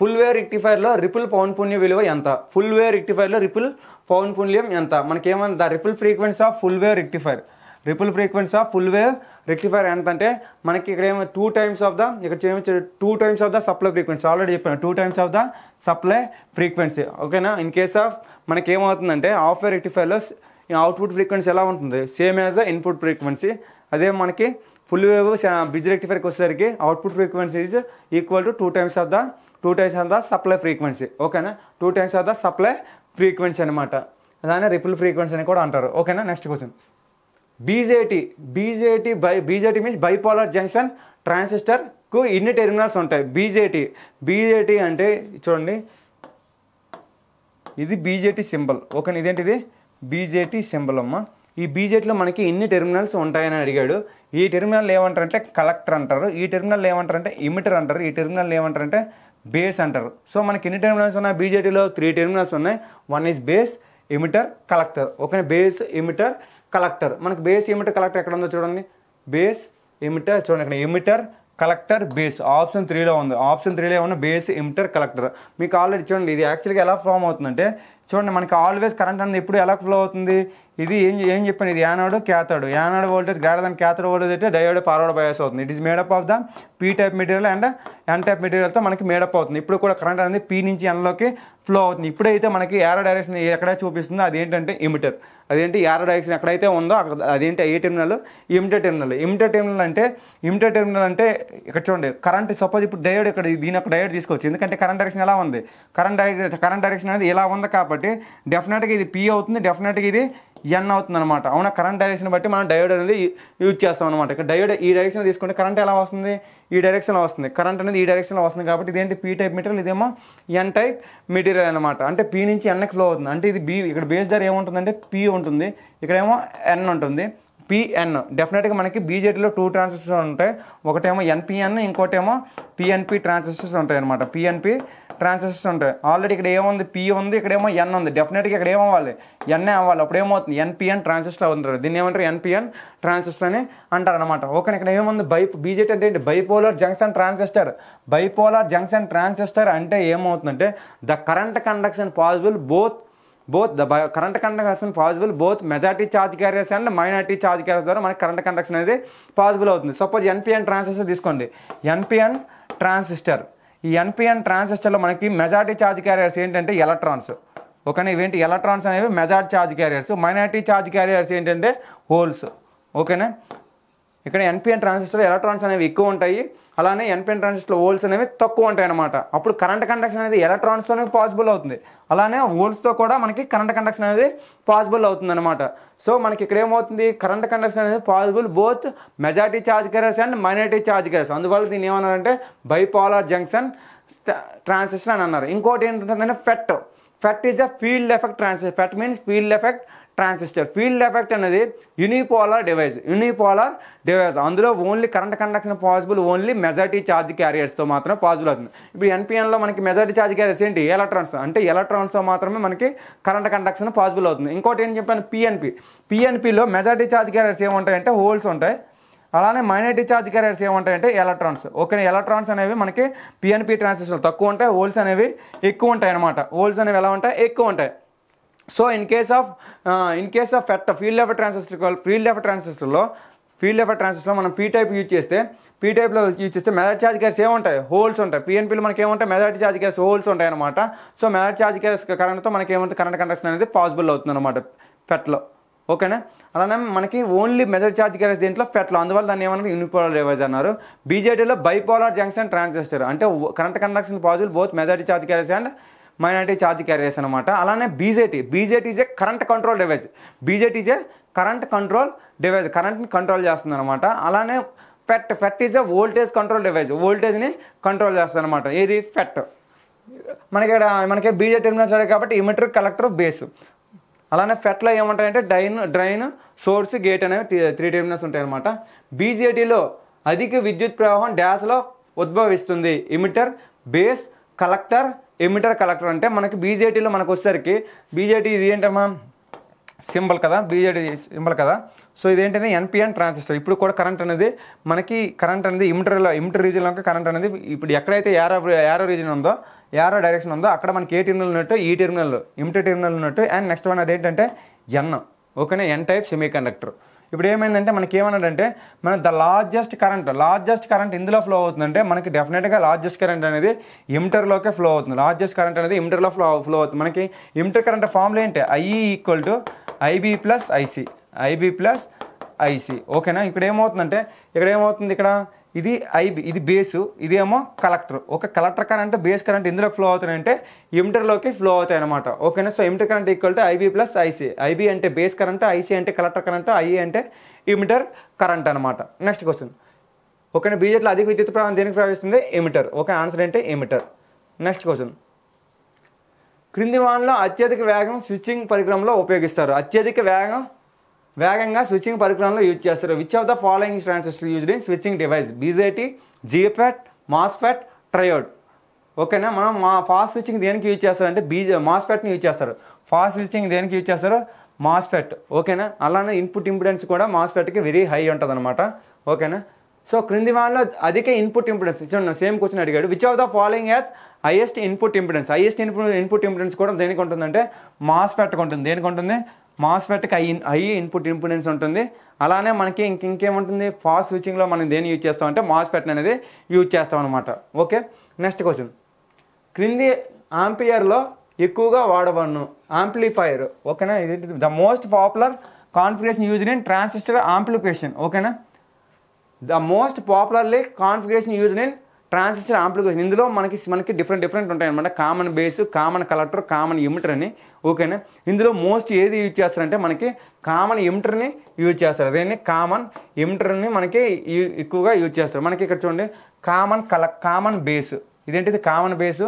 full wave రెక్టిఫైర్లో ripple పౌన్ పుణ్య విలువ ఎంత ఫుల్ వేర్ రెక్టిఫైర్లో రిపుల్ పౌన్ పుణ్యం ఎంత మనకేమన్నా ripple frequency of full wave rectifier ripple frequency of full wave rectifier ఎంత అంటే మనకి ఇక్కడ ఏమో టూ టైమ్స్ ఆఫ్ ద ఇక్కడ ఏమో two times of the supply frequency already చెప్పాను two times of the supply frequency ఓకేనా ఇన్ కేస్ ఆఫ్ మనకి ఏమవుతుందంటే ఆఫ్ వేర్ రెక్టిఫైర్లో అవుట్పుట్ ఫ్రీక్వెన్సీ ఎలా ఉంటుంది same as the input frequency అదే మనకి ఫుల్ వేవ్ బిజ్ రెక్టిఫైర్కి వచ్చేసరికి output frequency is equal to two times of the two times of the supply frequency ఓకేనా two times of the supply frequency అనమాట దాన్ని ripple frequency అని కూడా అంటారు ఓకేనా next question BJT BJT by BJT means bipolar junction ట్రాన్సిస్టర్కు ఇన్ని terminals ఉంటాయి బీజేటీ బీజేటీ అంటే చూడండి ఇది బీజేటీ సింబల్ ఓకేనా ఇదేంటిది బీజేటీ సింబల్ అమ్మ ఈ బీజేటీలో మనకి ఇన్ని టెర్మినల్స్ ఉంటాయని అడిగాడు ఈ టెర్మినల్ ఏమంటారంటే కలెక్టర్ అంటారు ఈ టెర్మినల్ ఏమంటారంటే ఇమిటర్ అంటారు ఈ టెర్మినల్ ఏమంటారంటే బేస్ అంటారు సో మనకి ఎన్ని టెర్మినల్స్ ఉన్నాయి బీజేటీలో త్రీ టెర్మినల్స్ ఉన్నాయి one is base emitter collector okay base emitter collector మనకి బేస్ ఎమిటర్ కలెక్టర్ ఎక్కడ ఉందో చూడండి బేస్ ఎమిటర్ చూడండి ఇక్కడ ఎమిటర్ కలెక్టర్ బేస్ ఆప్షన్ త్రీలో ఉంది ఆప్షన్ త్రీలో ఉన్న బేస్ ఎమిటర్ కలెక్టర్ మీకు ఆల్రెడీ చూడండి ఇది యాక్చువల్గా ఎలా ఫామ్ అవుతుందంటే చూడండి మనకి ఆల్వేస్ కరెంట్ అనేది ఎప్పుడు ఎలా ఫ్లో అవుతుంది ఇది ఏం ఏం చెప్పాను ఇది anode cathode anode voltage greater than cathode voltage అయితే డయోడ్ ఫార్వర్డ్ బయాస్ అవుతుంది it is made up of the P type material and N type మెటీరియల్తో మనకి మేడప్ అవుతుంది ఇప్పుడు కూడా కరెంట్ అనేది పీ నుంచి ఎన్లోకి ఫ్లో అవుతుంది ఇప్పుడైతే మనకి యారో డైరెక్షన్ ఎక్కడ చూపిస్తుందో అదేంటంటే ఇమిటర్ అదేంటి యారో డైరెక్షన్ ఎక్కడైతే ఉందో అక్కడ అదేంటి ఏ terminal emitter terminal emitter terminal అంటే ఇమిటర్ టెర్మినల్ అంటే ఇక్కడ చూడండి కరెంట్ సపోజ్ ఇప్పుడు డయోడ్ ఇక్కడ దీని ఒక డయోడ్ తీసుకొచ్చి ఎందుకంటే కరెంట్ డైరెక్షన్ ఎలా ఉంది కరెంట్ డైరెక్షన్ కరెంట్ డైరెక్షన్ అనేది ఎలా ఉంది కాబట్టి కాబట్టి డెఫినెట్గా ఇది పీ అవుతుంది డెఫినెట్గా ఇది ఎన్ అవుతుంది అనమాట అవునా కరెంట్ డైరెక్షన్ బట్టి మనం డయోడ్ అనేది యూజ్ చేస్తాం అనమాట ఇక్కడ డయోడ్ ఈ డైరెక్షన్ తీసుకుంటే కరెంట్ ఎలా వస్తుంది ఈ డైరెక్షన్లో వస్తుంది కరెంట్ అనేది ఈ డైరెక్షన్లో వస్తుంది కాబట్టి ఇదేంటి పీ టైప్ మెటీరియల్ ఇదేమో ఎన్ టైప్ మెటీరియల్ అనమాట అంటే పీ నుంచి ఎన్కి ఫ్లో అవుతుంది అంటే ఇది బీ ఇక్కడ బేస్ ధర ఏముంటుందంటే పీ ఉంటుంది ఇక్కడేమో ఎన్ ఉంటుంది పిఎన్ డెఫినెట్గా మనకి బీజేటీలో టూ ట్రాన్సిస్టర్స్ ఉంటాయి ఒకటేమో ఎన్పిఎన్ ఇంకోటేమో పిఎన్పి ట్రాన్సిస్టర్స్ ఉంటాయి అనమాట పిఎన్పి ట్రాన్సిస్టర్స్ ఉంటాయి ఆల్రెడీ ఇక్కడ ఏముంది పి ఉంది ఇక్కడేమో ఎన్ ఉంది డెఫినెట్గా ఇక్కడ ఏమవ్వాలి ఎన్ఏ అవ్వాలి అప్పుడు ఏమవుతుంది ఎన్పిఎన్ ట్రాన్సిస్టర్ అవుతుంటారు దీన్ని ఏమంటారు ఎన్పిఎన్ ట్రాన్సిస్టర్ అని అంటారు అనమాట ఓకే ఇక్కడ ఏముంది బై బీజేటీ అంటే ఏంటి bipolar junction transistor bipolar junction transistor అంటే ఏమవుతుందంటే the current conduction possible both both the current current conduction both majority majority charge and and minority charge ద్వారా మనకి కరెంట్ కండక్షన్ అనేది పాసిబుల్ అవుతుంది సపోజ్ ఎన్పిఎన్ ట్రాన్సిస్టర్ తీసుకోండి NPN transistor ఈ NPN ట్రాన్సిస్టర్లో మనకి మెజార్టీ ఛార్జ్ క్యారియర్స్ ఏంటంటే ఎలక్ట్రాన్స్ ఓకేనా ఇవేంటి ఎలక్ట్రాన్స్ అనేవి majority charge carriers minority charge carriers ఏంటంటే హోల్స్ ఓకేనా ఇక్కడ ఎన్పిఎన్ ట్రాన్సిస్టర్ ఎలక్ట్రాన్స్ అనేవి ఎక్కువ ఉంటాయి అలానే ఎన్పిఎన్ ట్రాన్సిస్టర్ హోల్స్ అనేవి తక్కువ ఉంటాయి అనమాట అప్పుడు కరెంట్ కండక్షన్ అనేది ఎలక్ట్రాన్స్తోనే పాసిబుల్ అవుతుంది అలానే హోల్స్తో కూడా మనకి కరెంట్ కండక్షన్ అనేది పాసిబుల్ అవుతుంది అనమాట సో మనకి ఇక్కడ ఏమవుతుంది కరెంట్ కండక్షన్ అనేది possible both majority charge carriers and minority charge carriers అందువల్ల దీన్ని ఏమన్నారంటే బైపోలార్ జంక్షన్ ట్రాన్సిస్టర్ అని అన్నారు ఇంకోటి ఏంటంటే FET FET is a field effect transistor FET means field effect transistor field effect అనేది యూనిపోలర్ డివైస్ యూనిపోలర్ డివైస్ అందులో only current conduction possible only majority charge క్యారియర్స్తో మాత్రమే పాసిబుల్ అవుతుంది ఇప్పుడు ఎన్పిఎన్లో మనకి మెజార్టీ ఛార్జ్ క్యారియర్స్ ఏంటి ఎలక్ట్రాన్స్ అంటే ఎలక్ట్రాన్స్తో మాత్రమే మనకి కరెంట్ కండక్షన్ పాసిబుల్ అవుతుంది ఇంకోటి ఏం చెప్పాను పిఎన్పి పిఎన్పిలో మెజార్టీ ఛార్జ్ క్యారియర్స్ ఏముంటాయంటే హోల్స్ ఉంటాయి అలానే మైనార్టీ ఛార్జ్ క్యారియర్స్ ఏముంటాయంటే ఎలక్ట్రాన్స్ ఓకే ఎలక్ట్రాన్స్ అనేవి మనకి పిఎన్పి ట్రాన్సిస్టర్లు తక్కువ ఉంటాయి హోల్స్ అనేవి ఎక్కువ ఉంటాయి అనమాట హోల్స్ అనేవి ఎలా ఉంటాయి ఎక్కువ ఉంటాయి so in case of in case of at field lever transistor field ఎఫర్ ట్రాన్సిస్టర్లో ఫీల్డ్ ఎఫర్ ట్రాన్సిస్టర్లో మనం పీ టైప్ యూజ్ చేస్తే పీ టైప్లో యూజ్ చేస్తే మెదడ్ ఛార్జ్ క్యారెస్ ఏముంటాయి హోల్స్ ఉంటాయి పీఎన్పీలో మనకి ఏముంటాయి మెదడ్ ఛార్జ్ క్యారెస్ హోల్స్ ఉంటాయి అనమాట సో మెదడ్ ఛార్జ్ క్యారెస్ కరెంట్తో మనకి ఏమంటే కరెంట్ కండక్షన్ అనేది పాసిబుల్ అవుతుంది అనమాట ఫెట్లో e ఓకేనా అలానే మనకి ఓన్లీ మెదడ్ ఛార్జ్ క్యారెస్ దీంట్లో ఫెట్లో e అందువల్ల దాన్ని ఏమన్నా యూనిపోలర్ డివైజ్ అన్నారు బీజేటీలో బైపోలార్ జంక్షన్ ట్రాన్సిస్టర్ అంటే current conduction possible both majority charge carriers and minority charge carriers అనమాట అలానే BJT BJT is a current control device BJT is a current control device కరెంట్ని కంట్రోల్ చేస్తుంది అనమాట అలానే FET FET is a voltage control device వోల్టేజ్ని control చేస్తుంది అనమాట ఏది ఫెట్ మనకి ఇక్కడ మనకి బీజేటీ టెర్మినల్స్ కాబట్టి ఇమిటర్ కలెక్టర్ బేస్ అలానే ఫెట్లో ఏముంటాయంటే డైన్ డ్రైన్ సోర్స్ గేట్ అనేవి త్రీ టెర్మినల్స్ అనమాట బీజేటీలో అధిక విద్యుత్ ప్రవాహం డ్యాస్లో ఉద్భవిస్తుంది emitter base collector emitter collector అంటే మనకి బీజేటీలో మనకు వచ్చేసరికి బీజేటీ ఇది ఏంటమ్మా సింబల్ కదా బీజేడీ సింబల్ కదా సో ఇదేంటంటే ఎన్పిఎన్ ట్రాన్సిస్టర్ ఇప్పుడు కూడా కరెంట్ అనేది మనకి కరెంట్ అనేది ఇమిటర్లో ఇమిటర్ రీజియన్లో కరెంట్ అనేది ఇప్పుడు ఎక్కడైతే యారో ఏరో రీజన్ ఉందో ఏరో డైరెక్షన్ ఉందో అక్కడ మనకి ఏ టెర్మినల్ ఉన్నట్టు ఈ టెర్మినల్ ఇమిటర్ టెర్మినల్ ఉన్నట్టు అండ్ నెక్స్ట్ వన్ అదేంటంటే ఎన్ ఓకేనా ఎన్ టైప్ సెమీ కండక్టర్ ఇప్పుడు ఏమైందంటే మనకి ఏమన్నాడంటే మన the largest current largest current ఇందులో ఫ్లో అవుతుందంటే మనకి డెఫినెట్గా లార్జెస్ట్ కరెంట్ అనేది ఇంటర్లోకే ఫ్లో అవుతుంది లార్జెస్ట్ కరెంట్ అనేది ఇంటర్లో ఫ్లో ఫ్లో అవుతుంది మనకి ఇంటర్ కరెంట్ ఫామ్లో ఏంటి IE equal to IB plus IC IB plus IC ఓకేనా ఇక్కడ ఏమవుతుందంటే ఇక్కడ ఏమవుతుంది ఇక్కడ ఇది ఐబి ఇది బేసు ఇదేమో కలెక్టర్ ఒక కలెక్టర్ కరెంట్ బేస్ కరెంట్ ఎందులో ఫ్లో అవుతాయంటే ఎమిటర్లోకి ఫ్లో అవుతాయి అనమాట ఓకేనా so emitter current equal to IB plus IC IB అంటే బేస్ కరెంట్ ఐసీ అంటే కలెక్టర్ కరెంట్ ఐ అంటే ఎమిటర్ కరెంట్ అనమాట నెక్స్ట్ క్వశ్చన్ ఓకేనా బీజేట్లో అధిక విద్యుత్ ప్రవాహం దేనికి ప్రవహిస్తుంది ఎమిటర్ ఓకే ఆన్సర్ అంటే ఎమిటర్ నెక్స్ట్ క్వశ్చన్ క్రింది వాహనంలో అత్యధిక వేగం స్విచ్చింగ్ పరికరంలో ఉపయోగిస్తారు అత్యధిక వేగం వేగంగా స్విచ్చింగ్ పరికరంలో యూజ్ చేస్తారు which of the following transistor used in switching device BJT JFET MOSFET triode ఓకేనా మనం మా ఫాస్ట్ స్విచ్చింగ్ దేనికి యూజ్ చేస్తారంటే బీజే మాస్ఫెట్ని యూజ్ చేస్తారు ఫాస్ట్ స్విచ్చింగ్ దేనికి యూజ్ చేస్తారు మాస్ఫెట్ ఓకేనా అలానే ఇన్పుట్ ఇంపిడెన్స్ కూడా మాస్ఫెట్కి వెరీ హై ఉంటుంది అనమాట ఓకేనా సో క్రింది వాళ్ళలో అధిక ఇన్పుట్ ఇంపిడెన్స్ చూడండి సేమ్ క్వశ్చన్ అడిగాడు which of the following as highest input impedance highest input input impedance కూడా దేనికి ఉంటుందంటే మాస్ఫెట్కి ఉంటుంది దేనికి ఉంటుంది మాస్ఫెట్కి హై హై ఇన్పుట్ ఇంపిడెన్స్ ఉంటుంది అలానే మనకి ఇంక ఇంకేముంటుంది ఫాస్ట్ స్విచ్చింగ్లో మనం దేన్ని యూజ్ చేస్తామంటే మాస్ఫెట్ అనేది యూజ్ చేస్తాం అనమాట ఓకే నెక్స్ట్ క్వశ్చన్ క్రింది ఆంపియర్లో ఎక్కువగా వాడబడను ఆంప్లిఫైర్ ఓకేనా ఇది the most popular configuration use in transistor amplification ఓకేనా the most popularly configuration use in transistor amplification ఇందులో మనకి మనకి డిఫరెంట్ డిఫరెంట్ ఉంటాయి అనమాట common base common collector common emitter అని ఓకేనా ఇందులో మోస్ట్ ఏది యూజ్ చేస్తారంటే మనకి కామన్ ఎమిటర్ని యూజ్ చేస్తారు అదేంటి కామన్ ఎమిటర్ని మనకి ఎక్కువగా యూజ్ చేస్తారు మనకి ఇక్కడ చూడండి కామన్ కల కామన్ బేస్ ఇదేంటిది common base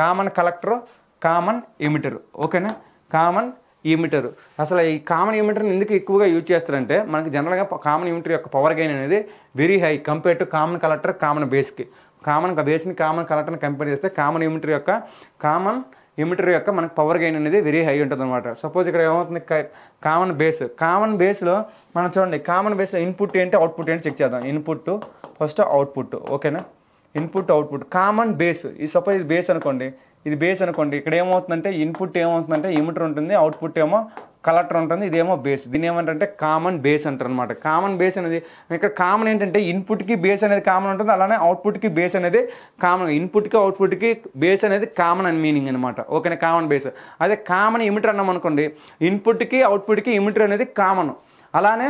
common collector common emitter ఓకేనా కామన్ ఎమిటర్ అసలు ఈ కామన్ ఎమిటర్ని ఎందుకు ఎక్కువగా యూజ్ చేస్తారంటే మనకి జనరల్గా కామన్ ఎమిటర్ యొక్క పవర్ గెయిన్ అనేది very high compare to common collector common బేస్కి కామన్ బేస్ని కామన్ కలెక్టర్ని కంపేర్ చేస్తే కామన్ యూనిటర్ యొక్క కామన్ యూనిటర్ యొక్క మనకు పవర్ గెయిన్ అనేది వెరీ హై ఉంటుంది అనమాట సపోజ్ ఇక్కడ ఏమవుతుంది కామన్ బేస్ కామన్ బేస్లో మనం చూడండి కామన్ బేస్లో ఇన్పుట్ ఏంటి అవుట్పుట్ ఏంటి చెక్ చేద్దాం ఇన్పుట్ ఫస్ట్ అవుట్పుట్ ఓకేనా ఇన్పుట్ అవుట్పుట్ కామన్ బేస్ ఈ సపోజ్ ఇది బేస్ అనుకోండి ఇది బేస్ అనుకోండి ఇక్కడ ఏమవుతుందంటే ఇన్పుట్ ఏమవుతుందంటే ఇమిటర్ ఉంటుంది అవుట్పుట్ ఏమో కలెక్టర్ ఉంటుంది ఇదేమో బేస్ దీని ఏమంటే కామన్ బేస్ అంటారు అనమాట కామన్ బేస్ అనేది ఇక్కడ కామన్ ఏంటంటే ఇన్పుట్కి బేస్ అనేది కామన్ ఉంటుంది అలానే అవుట్పుట్కి బేస్ అనేది కామన్ ఇన్పుట్కి అవుట్పుట్కి బేస్ అనేది కామన్ అని మీనింగ్ అనమాట ఓకేనా కామన్ బేస్ అదే కామన్ ఇమిటర్ అన్నాం అనుకోండి ఇన్పుట్కి అవుట్పుట్కి ఇమిటర్ అనేది కామన్ అలానే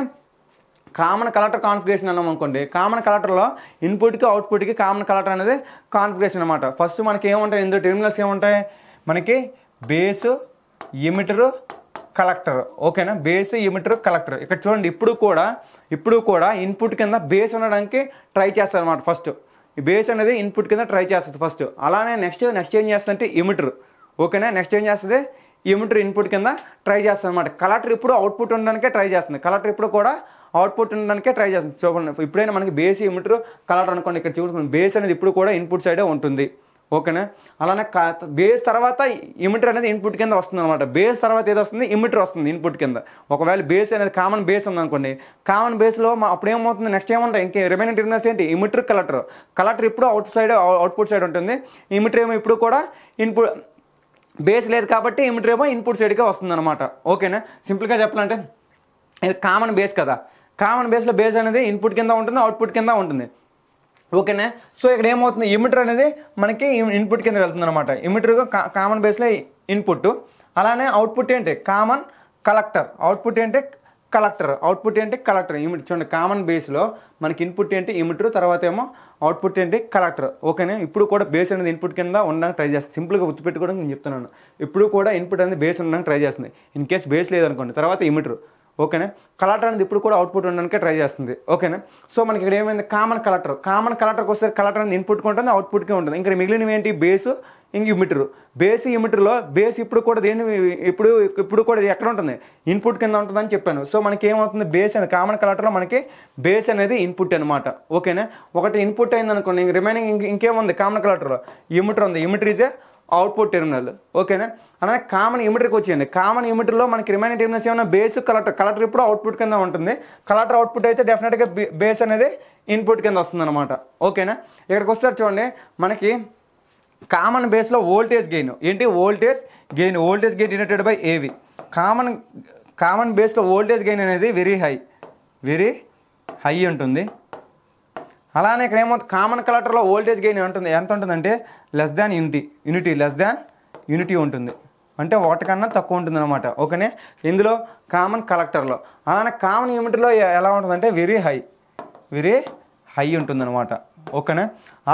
కామన్ కలెక్టర్ కాన్ఫిగరేషన్ అన్నాం అనుకోండి కామన్ కలెక్టర్లో ఇన్పుట్కి అవుట్పుట్కి కామన్ కలెక్టర్ అనేది కాన్ఫిగరేషన్ అనమాట ఫస్ట్ మనకి ఏముంటాయి ఇందులో టెర్మినల్స్ ఏముంటాయి మనకి బేసు ఎమిటరు కలెక్టర్ ఓకేనా బేస్ ఎమిటర్ కలెక్టర్ ఇక్కడ చూడండి ఇప్పుడు కూడా ఇప్పుడు కూడా ఇన్పుట్ కింద బేస్ ఉండడానికి ట్రై చేస్తారు అనమాట ఫస్ట్ బేస్ అనేది ఇన్పుట్ కింద ట్రై చేస్తుంది ఫస్ట్ అలానే నెక్స్ట్ నెక్స్ట్ ఏం చేస్తుందంటే ఎమిటర్ ఓకేనా నెక్స్ట్ ఏం చేస్తుంది ఎమిటర్ ఇన్పుట్ కింద ట్రై చేస్తుంది అనమాట కలెక్టర్ ఇప్పుడు అవుట్పుట్ ఉండడానికే ట్రై చేస్తుంది కలెక్టర్ ఇప్పుడు కూడా అవుట్పుట్ ఉండడానికే ట్రై చేస్తుంది సో ఇప్పుడైనా మనకి బేస్ ఏమిటర్ కలర్ అనుకోండి ఇక్కడ చూసుకుని బేస్ అనేది ఇప్పుడు కూడా ఇన్పుట్ సైడే ఉంటుంది ఓకేనా అలానే బేస్ తర్వాత ఇమిటర్ అనేది ఇన్పుట్ కింద వస్తుంది అనమాట బేస్ తర్వాత ఏది వస్తుంది ఇమిటర్ వస్తుంది ఇన్పుట్ కింద ఒకవేళ బేస్ అనేది కామన్ బేస్ ఉందనుకోండి కామన్ బేస్లో మా అప్పుడు ఏమవుతుంది నెక్స్ట్ ఏమంటారు ఇంకే రిమైనింగ్ టెర్మినల్స్ ఏంటి ఇమిటర్ కలెక్టర్ కలెక్టర్ ఇప్పుడు అవుట్ సైడ్ అవుట్పుట్ సైడ్ ఉంటుంది ఇమిటర్ ఏమో ఇప్పుడు కూడా ఇన్పుట్ బేస్ లేదు కాబట్టి ఇమిటర్ ఏమో ఇన్పుట్ సైడ్గా వస్తుంది అనమాట ఓకేనా సింపుల్గా చెప్పాలంటే ఇది కామన్ బేస్ కదా కామన్ బేస్లో బేస్ అనేది ఇన్పుట్ కింద ఉంటుంది అవుట్పుట్ కింద ఉంటుంది ఓకేనా సో ఇక్కడ ఏమవుతుంది ఇమిటర్ అనేది మనకి ఇన్పుట్ కింద వెళ్తుంది అనమాట ఇమిటర్ కామన్ బేస్లో ఇన్పుట్ అలానే అవుట్పుట్ ఏంటి కామన్ కలెక్టర్ అవుట్పుట్ ఏంటి కలెక్టర్ అవుట్పుట్ ఏంటి కలెక్టర్ ఇమిట్ చూడండి కామన్ బేస్లో మనకి ఇన్పుట్ ఏంటి ఇమిటర్ తర్వాత ఏమో అవుట్పుట్ ఏంటి కలెక్టర్ ఓకేనా ఇప్పుడు కూడా బేస్ అనేది ఇన్పుట్ కింద ఉండడానికి ట్రై చేస్తుంది సింపుల్గా గుర్తుపెట్టుకోవడానికి నేను చెప్తున్నాను ఇప్పుడు కూడా ఇన్పుట్ అనేది బేస్ ఉండడానికి ట్రై చేస్తుంది ఇన్ కేస్ బేస్ లేదనుకోండి తర్వాత ఇమిటర్ ఓకేనా కలెక్టర్ అనేది ఇప్పుడు కూడా అవుట్పుట్ ఉండడానికి ట్రై చేస్తుంది ఓకేనా సో మనకి ఇక్కడ ఏమైంది కామన్ కలెక్టర్ కామన్ కలెక్టర్కి వస్తే కలెక్టర్ అనేది ఇన్పుట్కి ఉంటుంది అవుట్పుట్కి ఉంటుంది ఇంకా మిగిలినవి ఏంటి బేస్ ఇంక ఇమిటర్ బేస్ ఇమిటర్లో బేస్ ఇప్పుడు కూడా దేని ఇప్పుడు ఇప్పుడు కూడా ఎక్కడ ఉంటుంది ఇన్పుట్ కింద ఉంటుందని చెప్పాను సో మనకి ఏమవుతుంది బేస్ అనేది కామన్ కలెక్టర్లో మనకి బేస్ అనేది ఇన్పుట్ అనమాట ఓకేనా ఒకటి ఇన్పుట్ అయింది అనుకోండి రిమైనింగ్ ఇంకేముంది కామన్ కలెక్టర్లో ఇమిటర్ ఉంది emitter is a output terminal ఓకేనా అలానే కామన్ ఇమిటర్కి వచ్చేయండి కామన్ ఇమిటర్లో మనకి రిమైనింగ్ టెర్మినల్స్ ఏమైనా బేస్ కలెక్టర్ కలెక్టర్ ఇప్పుడు అవుట్పుట్ కింద ఉంటుంది కలెక్టర్ అవుట్పుట్ అయితే డెఫినెట్గా బేస్ అనేది ఇన్పుట్ కింద వస్తుంది అనమాట ఓకేనా ఇక్కడికి వస్తారు చూడండి మనకి కామన్ బేస్లో ఓల్టేజ్ గెయిన్ ఏంటి voltage gain voltage gain united by ఏవి కామన్ కామన్ బేస్లో ఓల్టేజ్ గెయిన్ అనేది వెరీ హై వెరీ హై ఉంటుంది అలానే ఇక్కడ ఏమవుతుంది కామన్ కలెక్టర్లో ఓల్టేజ్ గెయిన్ ఉంటుంది ఎంత ఉంటుందంటే less than unity unity less than unity ఉంటుంది అంటే ఒకటి కన్నా తక్కువ ఉంటుంది అనమాట ఓకేనే ఇందులో కామన్ కలెక్టర్లో అలానే కామన్ యూనిటీలో ఎలా ఉంటుందంటే వెరీ హై వెరీ హై అనమాట ఓకేనే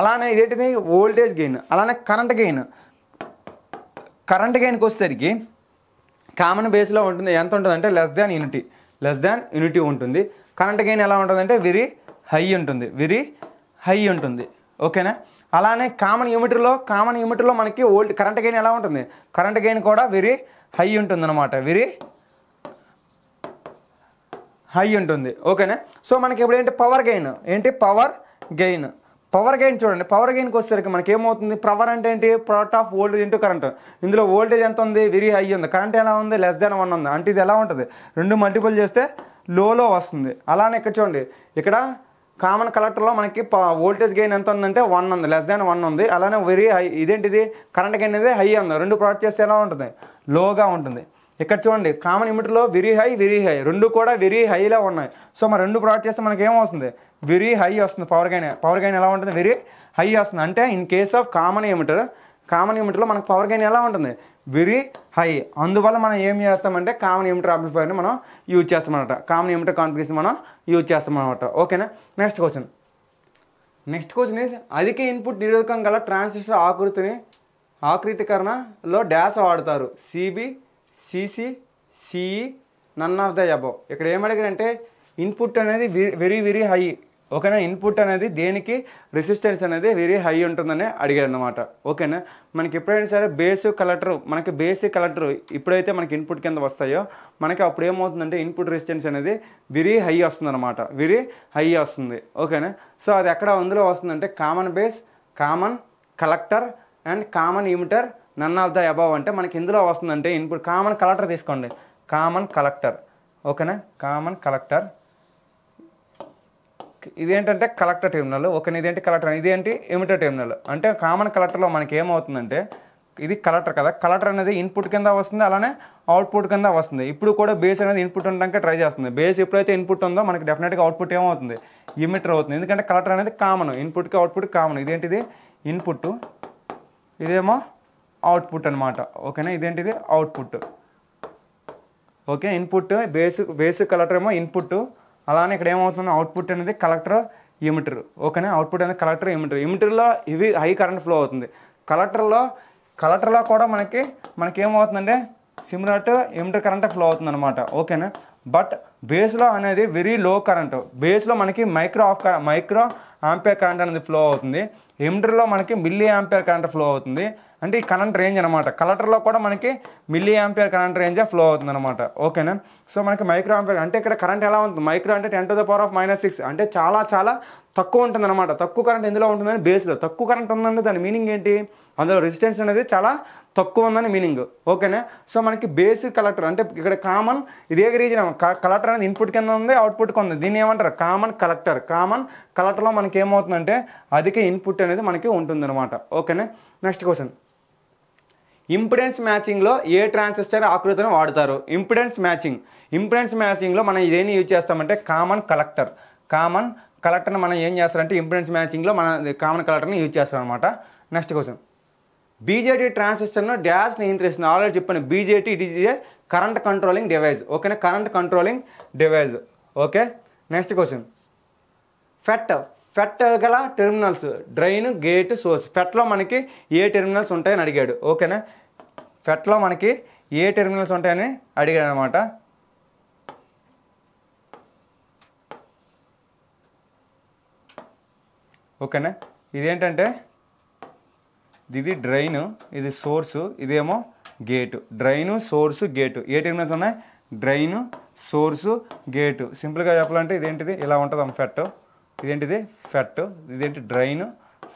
అలానే ఇదేంటిది ఓల్టేజ్ గెయిన్ అలానే కరెంట్ గెయిన్ కరెంట్ గెయిన్కి వచ్చేసరికి కామన్ బేస్లో ఉంటుంది ఎంత ఉంటుందంటే less than unity less than unity ఉంటుంది కరెంట్ గెయిన్ ఎలా ఉంటుందంటే వెరీ హై ఉంటుంది వెరీ హై ఉంటుంది ఓకేనా అలానే కామన్ యూమిటర్లో కామన్ యూమిటర్లో మనకి ఓల్డ్ కరెంట్ గెయిన్ ఎలా ఉంటుంది కరెంట్ గెయిన్ కూడా వెరీ హై ఉంటుంది అనమాట వెరీ హై ఉంటుంది ఓకేనా సో మనకి ఇప్పుడు ఏంటి పవర్ గెయిన్ ఏంటి పవర్ గెయిన్ పవర్ గెయిన్ చూడండి పవర్ గెయిన్కి వచ్చేసరికి మనకి ఏమవుతుంది పవర్ అంటే ఏంటి product of voltage into current ఇందులో వోల్టేజ్ ఎంత ఉంది వెరీ హై ఉంది కరెంట్ ఎలా ఉంది లెస్ దాన్ వన్ ఉంది అంటే ఇది ఎలా ఉంటుంది రెండు మల్టిపుల్ చేస్తే లోలో వస్తుంది అలానే ఇక్కడ చూడండి ఇక్కడ కామన్ కలెక్టర్లో మనకి వోల్టేజ్ గెయిన్ ఎంత ఉందంటే వన్ ఉంది లెస్ దాన్ వన్ ఉంది అలానే వెరీ హై ఇదేంటిది కరెంట్ గెయిన్ అనేది హై ఉంది రెండు ప్రొడక్ట్ చేస్తే ఎలా ఉంటుంది లోగా ఉంటుంది ఇక్కడ చూడండి కామన్ ఇమిటర్లో వెరీ హై వెరీ హై రెండు కూడా వెరీ హైలా ఉన్నాయి సో మరి రెండు ప్రొడక్ట్ చేస్తే మనకి ఏమవుతుంది వెరీ హై వస్తుంది పవర్ గైన్ పవర్ గైన్ ఎలా ఉంటుంది వెరీ హై వస్తుంది అంటే in case of common emitter common ఇమిటర్లో మనకు పవర్ గైన్ ఎలా ఉంటుంది వెరీ హై అందువల్ల మనం ఏం చేస్తామంటే కామన్ ఎమిటర్ ఆంప్లిఫైర్ని మనం యూజ్ చేస్తామన్నమాట కామన్ ఎమిటర్ కాన్ఫిగరేషన్ మనం యూజ్ చేస్తామన్నమాట ఓకేనా next question next question is అధిక ఇన్పుట్ నిరోధకం గల ట్రాన్సిస్టర్ ఆకృతిని ఆకృతీకరణలో డ్యాస్ వాడతారు CB CC CE none of the above ఇక్కడ ఏం అడిగారంటే ఇన్పుట్ అనేది వెరీ వెరీ హై ఓకేనా ఇన్పుట్ అనేది దేనికి రెసిస్టెన్స్ అనేది వెరీ హై ఉంటుందని అడిగాడు అనమాట ఓకేనా మనకి ఎప్పుడైనా సరే బేస్ కలెక్టర్ మనకి బేసిక్ కలెక్టర్ ఇప్పుడైతే మనకి ఇన్పుట్ కింద వస్తాయో మనకి అప్పుడు ఏమవుతుందంటే ఇన్పుట్ రెసిస్టెన్స్ అనేది వెరీ హై వస్తుందన్నమాట వెరీ హై వస్తుంది ఓకేనా సో అది ఎక్కడ అందులో వస్తుందంటే common base common collector and common emitter none of the above అంటే మనకి ఇందులో వస్తుందంటే ఇన్పుట్ కామన్ కలెక్టర్ తీసుకోండి కామన్ కలెక్టర్ ఓకేనా కామన్ కలెక్టర్ ఇదేంటంటే కలెక్టర్ టెర్మినల్ ఒక ఇదేంటి కలెక్టర్ ఇదేంటి ఎమిటర్ టెర్మినల్ అంటే కామన్ కలెక్టర్లో మనకి ఏమవుతుందంటే ఇది కలెక్టర్ కదా కలెక్టర్ అనేది ఇన్పుట్ కింద వస్తుంది అలానే అవుట్పుట్ కింద వస్తుంది ఇప్పుడు కూడా బేస్ అనేది ఇన్పుట్ ఉండడానికి ట్రై చేస్తుంది బేస్ ఎప్పుడైతే ఇన్పుట్ ఉందో మనకి డెఫినెట్గా అవుట్పుట్ ఏమవుతుంది ఎమిటర్ అవుతుంది ఎందుకంటే కలెక్టర్ అనేది కామన్ ఇన్పుట్కి అవుట్పుట్ కామన్ ఇదేంటిది ఇన్పుట్ ఇదేమో అవుట్పుట్ అనమాట ఓకేనా ఇదేంటిది output okay input base basic collector ఏమో ఇన్పుట్ అలానే ఇక్కడ ఏమవుతుంది అవుట్పుట్ అనేది కలెక్టర్ ఎమిటర్ ఓకేనా అవుట్పుట్ అనేది కలెక్టర్ ఎమిటర్ ఎమిటర్లో ఇవి హై కరెంట్ ఫ్లో అవుతుంది కలెక్టర్లో కలెక్టర్లో కూడా మనకి మనకి ఏమవుతుందంటే similar to emitter current flow అవుతుంది అనమాట ఓకేనా బట్ బేస్లో అనేది వెరీ లో కరెంటు బేస్లో మనకి micro of micro ampere current అనేది ఫ్లో అవుతుంది ఎమిటర్లో మనకి మిల్లీ ఆంపియర్ కరెంట్ ఫ్లో అవుతుంది అంటే ఈ కరెంట్ రేంజ్ అనమాట కలెక్టర్లో కూడా మనకి మిల్లీ ఆంపియర్ కరెంట్ రేంజే ఫ్లో అవుతుంది అనమాట ఓకేనా సో మనకి మైక్రో ఆంపియర్ అంటే ఇక్కడ కరెంట్ ఎలా ఉంటుంది మైక్రో అంటే ten to the power of minus six అంటే చాలా చాలా తక్కువ ఉంటుంది అనమాట తక్కువ కరెంట్ ఎందులో ఉంటుందని బేస్లో తక్కువ కరెంట్ ఉందంటే దాని మీనింగ్ ఏంటి అందులో రెసిస్టెన్స్ అనేది చాలా తక్కువ ఉందని మీనింగ్ ఓకేనా సో మనకి బేసిక్ కలెక్టర్ అంటే ఇక్కడ కామన్ ఇదే రీజన్ కలెక్టర్ అనేది ఇన్పుట్ కింద ఉంది అవుట్పుట్ ఉంది దీన్ని ఏమంటారు కామన్ కలెక్టర్ కామన్ కలెక్టర్లో మనకి ఏమవుతుందంటే అధిక ఇన్పుట్ అనేది మనకి ఉంటుంది అనమాట ఓకేనా నెక్స్ట్ క్వశ్చన్ ఇంపిడెన్స్ మ్యాచింగ్లో ఏ ట్రాన్సిస్టర్ ఆకృతిని వాడతారు ఇంపిడెన్స్ మ్యాచింగ్ ఇంపిడెన్స్ మ్యాచింగ్లో మనం ఇదేని యూజ్ చేస్తామంటే కామన్ కలెక్టర్ కామన్ కలెక్టర్ని మనం ఏం చేస్తారంటే ఇంపిడెన్స్ మ్యాచింగ్లో మన కామన్ కలెక్టర్ని యూజ్ చేస్తాం అనమాట నెక్స్ట్ క్వశ్చన్ బీజేటీ ట్రాన్సిస్టర్ను డ్యాష్ నియంత్రిస్తుంది ఆల్రెడీ చెప్పిన BJT it is a current controlling device ఓకేనా current controlling device okay next question FET FET గల టెర్మినల్స్ డ్రైన్ గేట్ సోర్స్ ఫెట్లో మనకి ఏ టెర్మినల్స్ ఉంటాయని అడిగాడు ఓకేనా ఫెట్లో మనకి ఏ టెర్మినల్స్ ఉంటాయని అడిగాడు అనమాట ఓకేనా ఇదేంటంటే ఇది డ్రైన్ ఇది సోర్సు ఇదేమో గేటు డ్రైను సోర్సు గేటు ఏ టెర్మినల్స్ ఉన్నాయి డ్రైను సోర్సు గేటు సింపుల్గా చెప్పాలంటే ఇదేంటిది ఇలా ఉంటుంది అమ్మ ఫెట్ ఇదేంటిది ఫెట్ ఇదేంటి డ్రైను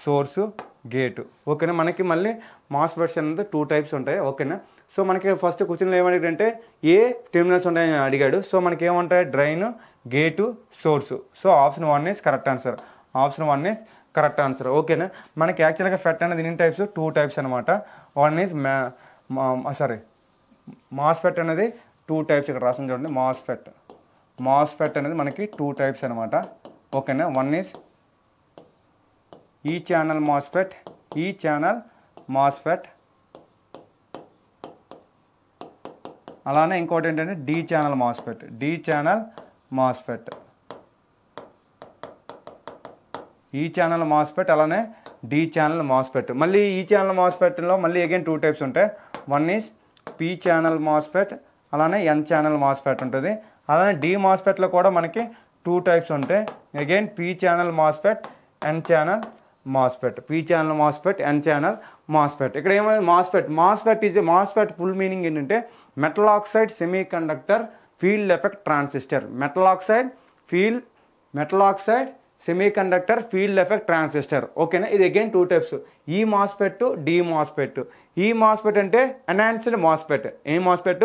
సోర్సు గేటు ఓకేనా మనకి మళ్ళీ మాస్ వెర్షన్ అనేది టూ టైప్స్ ఉంటాయి ఓకేనా సో మనకి ఫస్ట్ క్వశ్చన్లో అంటే ఏ టెర్మినల్స్ ఉంటాయని అడిగాడు సో మనకి ఏముంటాయి drain gate source so option one is correct answer option one is correct answer ఓకేనా మనకి యాక్చువల్గా ఫెట్ అనేది ఎన్ని టైప్స్ టూ టైప్స్ అనమాట వన్ ఈజ్ మ్యా సారీ మాస్ ఫెట్ అనేది టూ టైప్స్ ఇక్కడ రాసిన చూడండి మాస్ ఫెట్ మాస్ ఫెట్ అనేది మనకి టూ టైప్స్ అనమాట ఓకేనా one is E channel MOSFET E channel MOSFET అలానే ఇంకోటి ఏంటంటే D channel MOSFET D channel MOSFET E channel MOSFET అలానే డి ఛానల్ మాస్పెట్ మళ్ళీ ఈ ఛానల్ మాస్పెట్లో మళ్ళీ అగైన్ టూ టైప్స్ ఉంటాయి one is P channel MOSFET అలానే N channel మాస్పెట్ ఉంటుంది అలానే డి మాస్పెట్లో కూడా మనకి టూ టైప్స్ ఉంటాయి again P channel MOSFET N channel MOSFET P channel MOSFET N channel MOSFET ఇక్కడ ఏమైంది MOSFET MOSFET is MOSFET full meaning ఏంటంటే metal oxide semiconductor field effect transistor metal oxide field metal oxide semiconductor field effect transistor ఓకేనా ఇది again two types E MOSFET D MOSFET E MOSFET అంటే enhanced MOSFET E MOSFET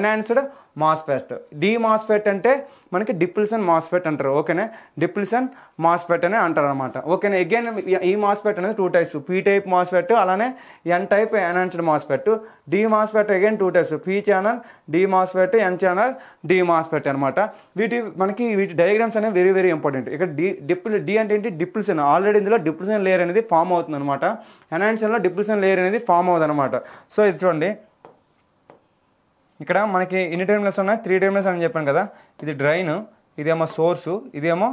enhanced MOSFET D MOSFET అంటే మనకి డిప్లిసన్ MOSFET అంటారు ఓకేనా డిప్లిసన్ MOSFET అని అంటారు అనమాట ఓకేనా అగైన్ ఈ మాస్ఫెట్ అనేది two types P type MOSFET అలానే N type enhanced MOSFET D MOSFET again two types P channel D MOSFET N channel D MOSFET అనమాట వీటి మనకి వీటి డయాగ్రామ్స్ అనేవి వెరీ వెరీ ఇంపార్టెంట్ ఇక్కడ డి డిప్లి డి అంటే ఏంటి డిప్లిసన్ ఆల్రెడీ ఇందులో డిప్లిసన్ లేయర్ అనేది ఫామ్ అవుతుంది అనమాట ఎనాన్షన్లో డిప్లిసన్ లేయర్ అనేది ఫామ్ అవుతుంది అనమాట సో ఇది చూడండి ఇక్కడ మనకి ఎన్ని టెర్మినల్స్ ఉన్నాయి త్రీ టెర్మినల్స్ అని చెప్పాను కదా ఇది డ్రైన్ ఇదేమో సోర్సు ఇదేమో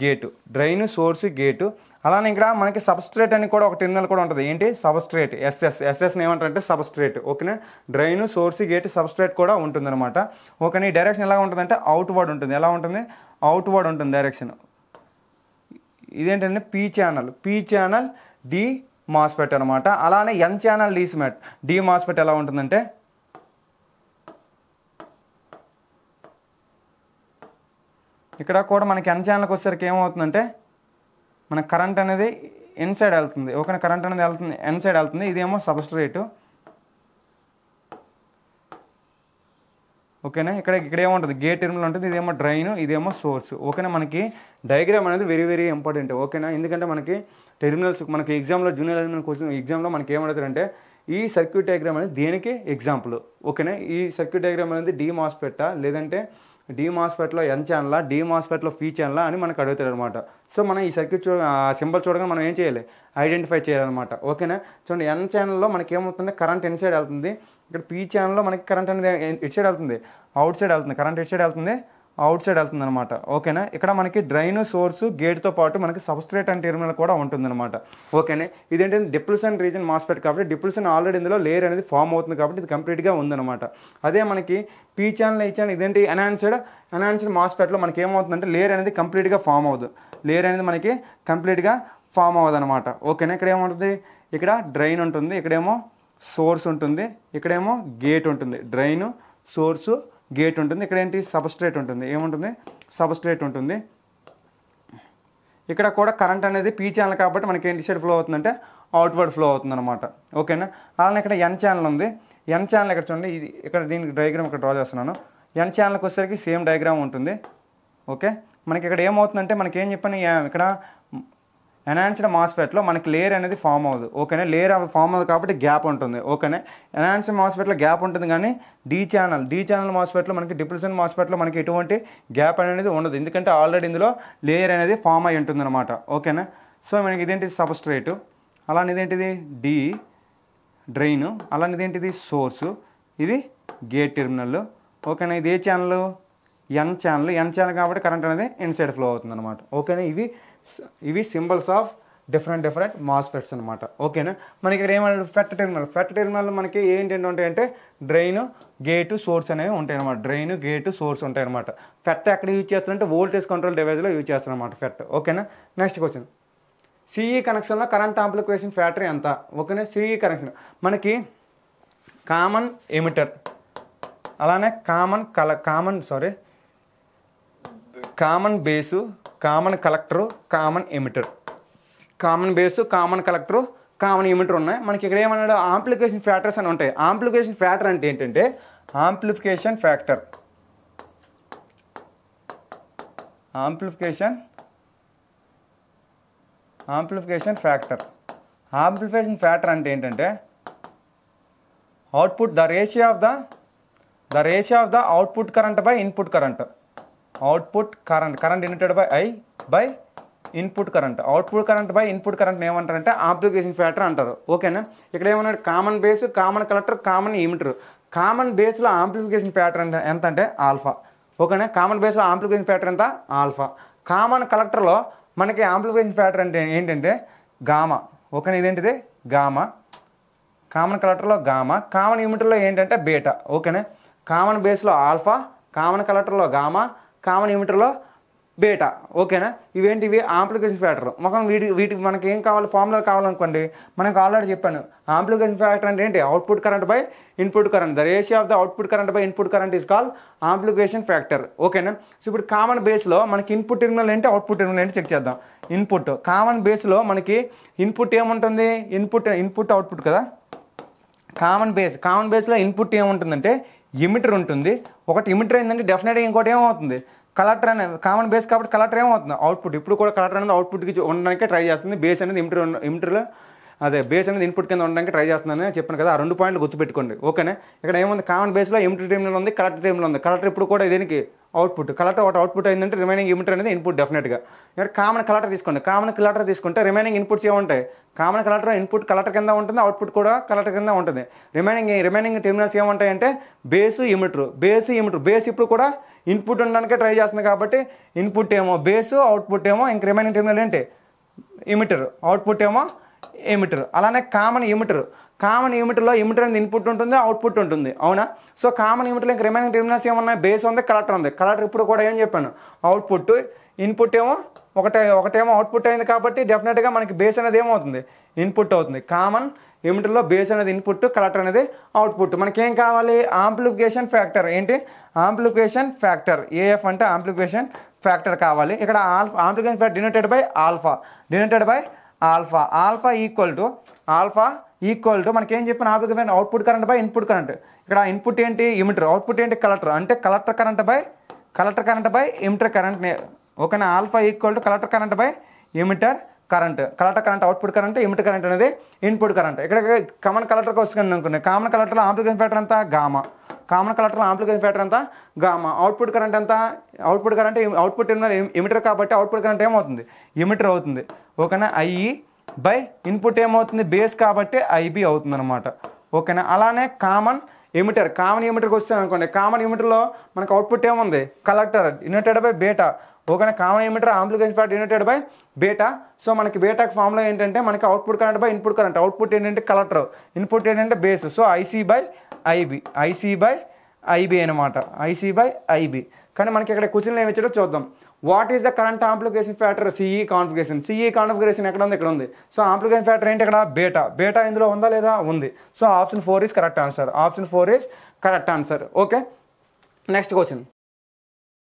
గేటు డ్రైన్ సోర్స్ గేటు అలానే ఇక్కడ మనకి సబ్స్ట్రేట్ అని కూడా ఒక టెర్మినల్ కూడా ఉంటుంది ఏంటి సబ్స్ట్రేట్ ఎస్ఎస్ ఎస్ఎస్ని ఏమంటారంటే సబ్స్ట్రేట్ ఓకేనా డ్రైన్ సోర్స్ గేట్ సబ్స్ట్రేట్ కూడా అనమాట ఓకేనా ఈ డైరెక్షన్ ఎలా ఉంటుందంటే అవుట్వర్డ్ ఉంటుంది ఎలా ఉంటుంది అవుట్వర్డ్ ఉంటుంది డైరెక్షన్ ఇదేంటంటే P channel P channel D MOSFET అనమాట అలానే ఎన్ ఛానల్ డీస్మెట్ డీ మాస్ఫెట్ ఎలా ఉంటుందంటే ఇక్కడ కూడా మనకి ఎన్ ఛానల్కి వచ్చేసరికి ఏమవుతుందంటే మన కరెంట్ అనేది సైడ్ వెళ్తుంది ఒకనే కరెంట్ అనేది వెళ్తుంది ఎన్ సైడ్ వెళ్తుంది ఇదేమో సబ్స్ట్రేటు ఓకేనా ఇక్కడ ఇక్కడ ఏముంటుంది గేట్ టెర్మినల్ ఉంటుంది ఇదేమో డ్రైన్ ఇదేమో సోర్స్ ఓకేనా మనకి డయాగ్రామ్ అనేది వెరీ వెరీ ఇంపార్టెంట్ ఓకేనా ఎందుకంటే మనకి టెర్మినల్స్ మనకి ఎగ్జామ్లో జూనియర్ ఎలిమెంట్ క్వశ్చన్ ఎగ్జామ్లో మనకి ఏమవుతుందంటే ఈ సర్క్యూట్ డయాగ్రామ్ అనేది దేనికి ఎగ్జాంపుల్ ఓకేనా ఈ సర్క్యూట్ డయాగ్రామ్ అనేది డి మాస్పెట్టా లేదంటే డి మాస్ఫెట్లో ఎన్ ఛానలా డి మాస్ఫెట్లో పీ ఛానలా అని మనకు అడుగుతాడు అనమాట సో మనం ఈ సర్క్యూట్ చూడ సింబల్ చూడగా మనం ఏం చేయాలి ఐడెంటిఫై చేయాలన్నమాట ఓకేనా చూడండి ఎన్ ఛానల్లో మనకి ఏమవుతుంది కరెంట్ ఎన్ సైడ్ వెళ్తుంది ఇక్కడ పీ ఛానల్లో మనకి కరెంట్ అనేది ఎట్ సైడ్ వెళ్తుంది అవుట్ సైడ్ వెళ్తుంది కరెంట్ ఎట్ సైడ్ వెళ్తుంది అవుట్ సైడ్ వెళ్తుంది అనమాట ఓకేనా ఇక్కడ మనకి డ్రైన్ సోర్స్ గేట్తో పాటు మనకి సబ్స్ట్రేట్ అండ్ టెర్మినల్ కూడా ఉంటుందన్నమాట ఓకేనా ఇదేంటంటే డిప్లసన్ రీజన్ మాస్పెట్ కాబట్టి డిప్లసన్ ఆల్రెడీ ఇందులో లేయర్ అనేది ఫామ్ అవుతుంది కాబట్టి ఇది కంప్లీట్గా ఉందన్నమాట అదే మనకి పీ ఛానల్ ఈ ఛానల్ ఇదేంటి ఎన్హాన్స్డ్ ఎన్హాన్స్డ్ మాస్పెట్లో మనకి ఏమవుతుందంటే లేయర్ అనేది కంప్లీట్గా ఫామ్ అవుతుంది లేయర్ అనేది మనకి కంప్లీట్గా ఫామ్ అవ్వదు అనమాట ఓకేనా ఇక్కడ ఏమవుతుంది ఇక్కడ డ్రైన్ ఉంటుంది ఇక్కడేమో సోర్స్ ఉంటుంది ఇక్కడేమో గేట్ ఉంటుంది డ్రైన్ సోర్సు గేట్ ఉంటుంది ఇక్కడ ఏంటి సబస్ట్రేట్ ఉంటుంది ఏముంటుంది సబస్ట్రేట్ ఉంటుంది ఇక్కడ కూడా కరెంట్ అనేది పీ ఛానల్ కాబట్టి మనకి ఏంటి సైడ్ ఫ్లో అవుతుందంటే అవుట్వర్డ్ ఫ్లో అవుతుంది అనమాట ఓకేనా అలానే ఇక్కడ ఎన్ ఛానల్ ఉంది ఎన్ ఛానల్ ఇక్కడ చూడండి ఇది ఇక్కడ దీనికి డయాగ్రామ్ ఇక్కడ డ్రా చేస్తున్నాను ఎన్ ఛానల్కి వచ్చేసరికి సేమ్ డయాగ్రామ్ ఉంటుంది ఓకే మనకి ఇక్కడ ఏమవుతుందంటే మనకి ఏం చెప్పాను ఇక్కడ ఎనాన్స్డ్ మాస్ఫెట్లో మనకి లేయర్ అనేది ఫామ్ అవ్వదు ఓకేనా లేయర్ ఫామ్ అవ్వదు కాబట్టి గ్యాప్ ఉంటుంది ఓకేనా ఎనాన్స్డ్ మాస్ఫెట్లో గ్యాప్ ఉంటుంది కానీ డీ ఛానల్ డీ ఛానల్ మాస్ఫెట్లో మనకి డిప్రెషన్ మాస్ఫెట్లో మనకి ఎటువంటి గ్యాప్ అనేది ఉండదు ఎందుకంటే ఆల్రెడీ ఇందులో లేయర్ అనేది ఫామ్ అయి ఉంటుంది అనమాట ఓకేనా సో మనకి ఇదేంటి సబ్స్ట్రేట్ అలానే ఇదేంటిది డి డ్రైన్ అలానే ఇదేంటిది సోర్సు ఇది గేట్ టెర్మినల్ ఓకేనా ఇది ఏ channel N channel N channel కాబట్టి కరెంట్ అనేది ఇన్సైడ్ ఫ్లో అవుతుంది అనమాట ఓకేనా ఇవి ఇవి symbols of different different MOSFETs అనమాట ఓకేనా మనకి ఇక్కడ ఏమంటారు ఫెట్ టెర్మినల్ ఫెట్ టెర్మినల్ మనకి ఏంటంటే ఉంటాయంటే డ్రైన్ గేటు సోర్స్ అనేవి ఉంటాయి అనమాట డ్రైన్ గేటు సోర్స్ ఉంటాయి అనమాట ఫెట్ ఎక్కడ యూజ్ చేస్తారంటే వోల్టేజ్ కంట్రోల్ డివైజ్లో యూజ్ చేస్తారు అనమాట ఫెట్ ఓకేనా నెక్స్ట్ క్వశ్చన్ సిఈ కనెక్షన్లో కరెంట్ ఆంప్లికేషన్ ఫ్యాక్టరీ ఎంత ఓకేనా సిఈ కనెక్షన్ e మనకి కామన్ ఎమిటర్ అలానే కామన్ కల common sorry common base common collector common emitter common base common collector common emitter ఉన్నాయి మనకి ఇక్కడ ఏమన్నాడు ఆంప్లికేషన్ ఫ్యాక్టర్స్ అని ఉంటాయి ఆంప్లికేషన్ ఫ్యాక్టర్ అంటే ఏంటంటే amplification factor amplification amplification factor amplification factor అంటే ఏంటంటే output the ratio of the the ratio of the output current by input current output current current united by I by input current output current by input current ఏమంటారంటే application factor అంటారు ఓకేనా ఇక్కడ ఏమన్నా common base common collector common emitter common బేస్లో amplification factor ఎంత అంటే alpha ఓకేనా common బేస్లో ఆంప్లిఫికేషన్ ఫ్యాక్టర్ ఎంత ఆల్ఫా కామన్ కలెక్టర్లో మనకి ఆంప్లిఫికేషన్ ఫ్యాక్టర్ అంటే ఏంటంటే గామా ఓకేనా ఇదేంటిది గామా కామన్ కలెక్టర్లో గామా కామన్ యూనిట్లో ఏంటంటే బేటా ఓకేనా కామన్ బేస్లో ఆల్ఫా కామన్ కలెక్టర్లో గామా కామన్ ఎమిటర్లో బేటా ఓకేనా ఇవేంటి ఇవి ఆంప్లికేషన్ ఫ్యాక్టర్ మొక్క వీటి వీటికి మనకి ఏం కావాలి ఫార్ములా కావాలనుకోండి మనకు ఆల్రెడీ చెప్పాను ఆంప్లికేషన్ ఫ్యాక్టర్ అంటే ఏంటి output current by input current the ratio of the output current by input current is call amplification factor ఓకేనా సో ఇప్పుడు కామన్ బేస్లో మనకి ఇన్పుట్ టెర్మినల్ ఏంటి అవుట్పుట్ టెర్మినల్ ఏంటి చెక్ చేద్దాం ఇన్పుట్ కామన్ బేస్లో మనకి ఇన్పుట్ ఏముంటుంది ఇన్పుట్ ఇన్పుట్ అవుట్పుట్ కదా కామన్ బేస్ కామన్ బేస్లో ఇన్పుట్ ఏముంటుందంటే ఎమిటర్ ఉంటుంది ఒకటి ఇమిటర్ అయిందంటే డెఫినెట్గా ఇంకోటి ఏమవుతుంది కలెక్టర్ అనే కామన్ బేస్ కాబట్టి కలెక్టర్ ఏమవుతుంది అవుట్పుట్ ఇప్పుడు కూడా కలెక్టర్ అనేది అవుట్పుట్కి ఉండడానికి ట్రై చేస్తుంది బేస్ అనేది ఇమిటర్ ఇమిటర్లో అదే బేస్ అనేది ఇన్పుట్ కింద ఉండడానికి ట్రై చేస్తున్నాను చెప్పాను కదా ఆ రెండు పాయింట్లు గుర్తుపెట్టుకోండి ఓకేనే ఇక్కడ ఏముంది కామన్ బేస్లో ఎంటీ టైంలో ఉంది కలెక్టర్ టైంలో ఉంది కలెక్టర్ ఇప్పుడు కూడా దీనికి అవుట్పుట్ కలెక్టర్ ఒకటి అవుట్పుట్ అయిందంటే రిమైనింగ్ ఇమిటర్ అనేది ఇన్పుట్ డెఫినెట్గా ఇక్కడ కామన్ కలెక్టర్ తీసుకోండి కామన్ కలెక్టర్ తీసుకుంటే రిమైనింగ్ ఇన్పుట్స్ ఏముంటాయి కామన్ కలెక్టర్ ఇన్పుట్ కలెక్టర్ కింద ఉంటుంది అవుట్పుట్ కూడా కలెక్టర్ కింద ఉంటుంది రిమైనింగ్ రిమైనింగ్ టెర్మినల్స్ ఏమంటాయంటే base emitter base emitter base ఇప్పుడు కూడా ఇన్పుట్ ఉండడానికే ట్రై చేస్తుంది కాబట్టి ఇన్పుట్ ఏమో బేస్ అవుట్పుట్ ఏమో ఇంక రిమైనింగ్ టెర్మినల్ ఏంటి ఇమిటర్ అవుట్పుట్ ఏమో ఎమిటర్ అలానే కామన్ ఎమిటర్ కామన్ యూనిట్లో ఎమిటర్ అనేది ఇన్పుట్ ఉంటుంది అవుట్పుట్ ఉంటుంది అవునా సో కామన్ యూనిట్లో ఇంకా రిమైనింగ్ టెర్మినల్స్ ఏమన్నా బేస్ ఉంది కలెక్టర్ ఉంది కలెక్టర్ ఇప్పుడు కూడా ఏం చెప్పాను అవుట్పుట్ ఇన్పుట్ ఏమో ఒకటే ఒకటేమో అవుట్పుట్ అయింది కాబట్టి డెఫినెట్గా మనకి బేస్ అనేది ఏమవుతుంది ఇన్పుట్ అవుతుంది కామన్ యూనిట్లో బేస్ అనేది ఇన్పుట్ కలెక్టర్ అనేది అవుట్పుట్ మనకేం కావాలి ఆంప్లిఫికేషన్ ఫ్యాక్టర్ ఏంటి ఆంప్లిఫికేషన్ ఫ్యాక్టర్ ఏఎఫ్ అంటే ఆంప్లిఫికేషన్ ఫ్యాక్టర్ కావాలి ఇక్కడ alpha amplification factor denoted by alpha denoted by alpha alpha equal to alpha equal to మనకి ఏం చెప్పిన ఆబ్లికమైన output current by input current ఇక్కడ ఇన్పుట్ ఏంటి ఇమిటర్ అవుట్పుట్ ఏంటి కలెక్టర్ అంటే collector current by collector current by emitter current ఓకేనా alpha equal to collector current by emitter current collector current output current emitter current అనేది input current ఇక్కడ common కలెక్టర్కి వస్తుంది అనుకున్నాయి కామన్ కలెక్టర్లో ఆంప్లికేషన్ ఫ్యాక్టర్ అంతా gamma common collector amplification factor ఎంత gamma output current ఎంత అవుట్పుట్ కరెంట్ అవుట్పుట్ ఎమిటర్ కాబట్టి అవుట్పుట్ కరెంట్ ఏమవుతుంది ఎమిటర్ అవుతుంది ఓకేనా ఐఈ బై ఇన్పుట్ ఏమవుతుంది బేస్ కాబట్టి ఐబి అవుతుంది అనమాట ఓకేనా అలానే కామన్ ఎమిటర్ కామన్ ఎమిటర్కి వస్తే అనుకోండి కామన్ ఎమిటర్లో మనకు అవుట్పుట్ ఏముంది కలెక్టర్ యునైటెడ్ బై బేటా ఓకేనా common emitter amplification part united by beta so మనకి బేటాకి ఫామ్లో ఏంటంటే మనకి output current by input current output ఏంటంటే కలెక్టర్ ఇన్పుట్ ఏంటంటే base so IC by IB IC by IB అనమాట ఐసీ బై ఐబి కానీ మనకి ఇక్కడ క్వశ్చన్లు ఏమి ఇచ్చాడో చూద్దాం what is the current amplification factor CE configuration CE configuration ఎక్కడ ఉంది ఇక్కడ ఉంది సో ఆంప్లికేషన్ ఫ్యాక్టర్ ఏంటి ఇక్కడ బేటా బేటా ఇందులో ఉందా లేదా ఉంది so option four is correct answer option four is correct answer okay next question